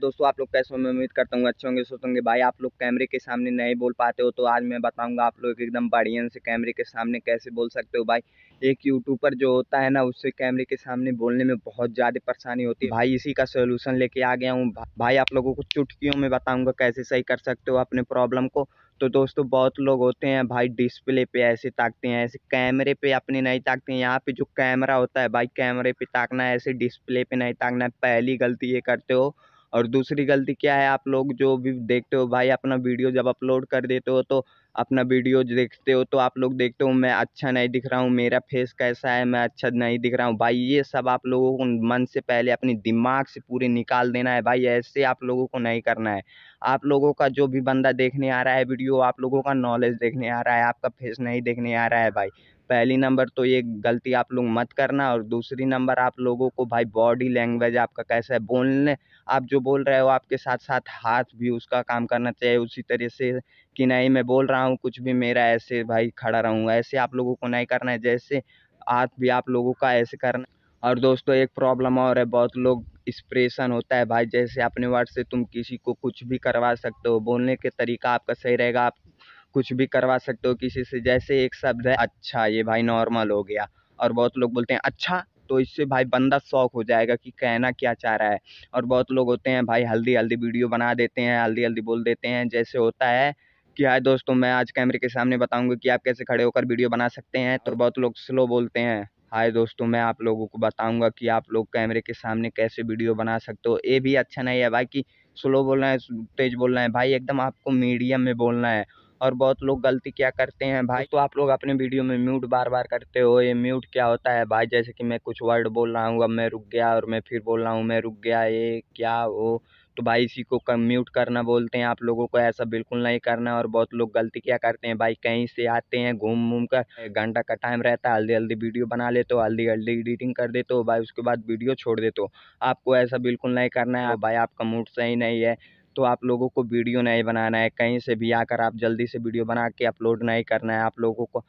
दोस्तों आप लोग कैसे मैं उम्मीद करता हूँ अच्छे होंगे सोचेंगे भाई आप लोग कैमरे के सामने नहीं बोल पाते हो तो आज मैं बताऊंगा आप लोग एकदम बढ़िया से कैमरे के सामने कैसे बोल सकते हो भाई एक यूट्यूबर जो होता है ना उससे कैमरे के सामने बोलने में बहुत ज़्यादा परेशानी होती है भाई इसी का सोल्यूशन लेके आ गया हूँ भाई आप लोगों को चुटकियों में बताऊँगा कैसे सही कर सकते हो अपने प्रॉब्लम को तो दोस्तों बहुत लोग होते हैं भाई डिस्प्ले पे ऐसे ताकते हैं ऐसे कैमरे पे अपने नहीं ताकते हैं यहाँ पे जो कैमरा होता है भाई कैमरे पे ताकना है ऐसे डिस्प्ले पे नहीं ताकना पहली गलती ये करते हो और दूसरी गलती क्या है आप लोग जो भी देखते हो भाई अपना वीडियो जब अपलोड कर देते हो तो अपना वीडियो देखते हो तो आप लोग देखते हो मैं अच्छा नहीं दिख रहा हूँ मेरा फेस कैसा है मैं अच्छा नहीं दिख रहा हूँ भाई ये सब आप लोगों को मन से पहले अपने दिमाग से पूरे निकाल देना है भाई ऐसे आप लोगों को नहीं करना है आप लोगों का जो भी बंदा देखने आ रहा है वीडियो आप लोगों का नॉलेज देखने आ रहा है आपका फेस नहीं देखने आ रहा है भाई पहली नंबर तो ये गलती आप लोग मत करना और दूसरी नंबर आप लोगों को भाई बॉडी लैंग्वेज आपका कैसा है बोलने आप जो बोल रहे हो आपके साथ साथ हाथ भी उसका काम करना चाहिए उसी तरह से कि नहीं मैं बोल रहा हूँ कुछ भी मेरा ऐसे भाई खड़ा रहूँगा ऐसे आप लोगों को नहीं करना है जैसे हाथ भी आप लोगों का ऐसे करना और दोस्तों एक प्रॉब्लम और है बहुत लोग एक्सप्रेशन होता है भाई जैसे अपने वर्ड से तुम किसी को कुछ भी करवा सकते हो बोलने के तरीका आपका सही रहेगा आप कुछ भी करवा सकते हो किसी से जैसे एक शब्द है अच्छा ये भाई नॉर्मल हो गया और बहुत लोग बोलते हैं अच्छा तो इससे भाई बंदा शौक हो जाएगा कि कहना क्या चाह रहा है और बहुत लोग होते हैं भाई हल्दी हल्दी वीडियो बना देते हैं हल्दी हल्दी बोल देते हैं जैसे होता है कि हाय दोस्तों मैं आज कैमरे के सामने बताऊंगा कि आप कैसे खड़े होकर वीडियो बना सकते हैं तो बहुत लोग स्लो बोलते हैं हाय दोस्तों मैं आप लोगों को बताऊंगा कि आप लोग कैमरे के सामने कैसे वीडियो बना सकते हो ये भी अच्छा नहीं है भाई कि स्लो बोलना है तेज़ बोलना है भाई एकदम आपको मीडियम में बोलना है और बहुत लोग गलती क्या करते हैं भाई तो आप लोग अपने वीडियो में म्यूट बार बार करते हो ये म्यूट क्या होता है भाई जैसे कि मैं कुछ वर्ड बोल रहा हूँ अब मैं रुक गया और मैं फिर बोल रहा हूँ मैं रुक गया ये क्या वो तो भाई इसी को कर, म्यूट करना बोलते हैं आप लोगों को ऐसा बिल्कुल नहीं करना और बहुत लोग गलती क्या करते हैं भाई कहीं से आते हैं घूम घूम कर घंटा का टाइम रहता है हल्दी हल्दी वीडियो बना लेते हो हल्दी हल्दी एडिटिंग कर देते हो भाई उसके बाद वीडियो छोड़ देते हो आपको ऐसा बिल्कुल नहीं करना है भाई आपका मूड सही नहीं है तो आप लोगों को वीडियो नहीं बनाना है कहीं से भी आकर आप जल्दी से वीडियो बना के अपलोड नहीं करना है आप लोगों को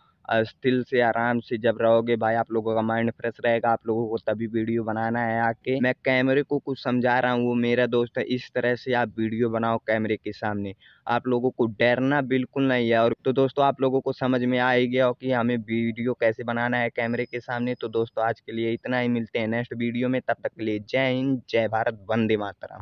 स्थिल से आराम से जब रहोगे भाई आप लोगों का माइंड फ्रेश रहेगा आप लोगों को तभी वीडियो बनाना है आके मैं कैमरे को कुछ समझा रहा हूँ वो मेरा दोस्त है इस तरह से आप वीडियो बनाओ कैमरे के सामने आप लोगों को डरना बिल्कुल नहीं है और तो दोस्तों आप लोगों को समझ में आ ही गया कि हमें वीडियो कैसे बनाना है कैमरे के सामने तो दोस्तों आज के लिए इतना ही मिलते हैं नेक्स्ट वीडियो में तब तक के लिए जय हिंद जय भारत वंदे मातरम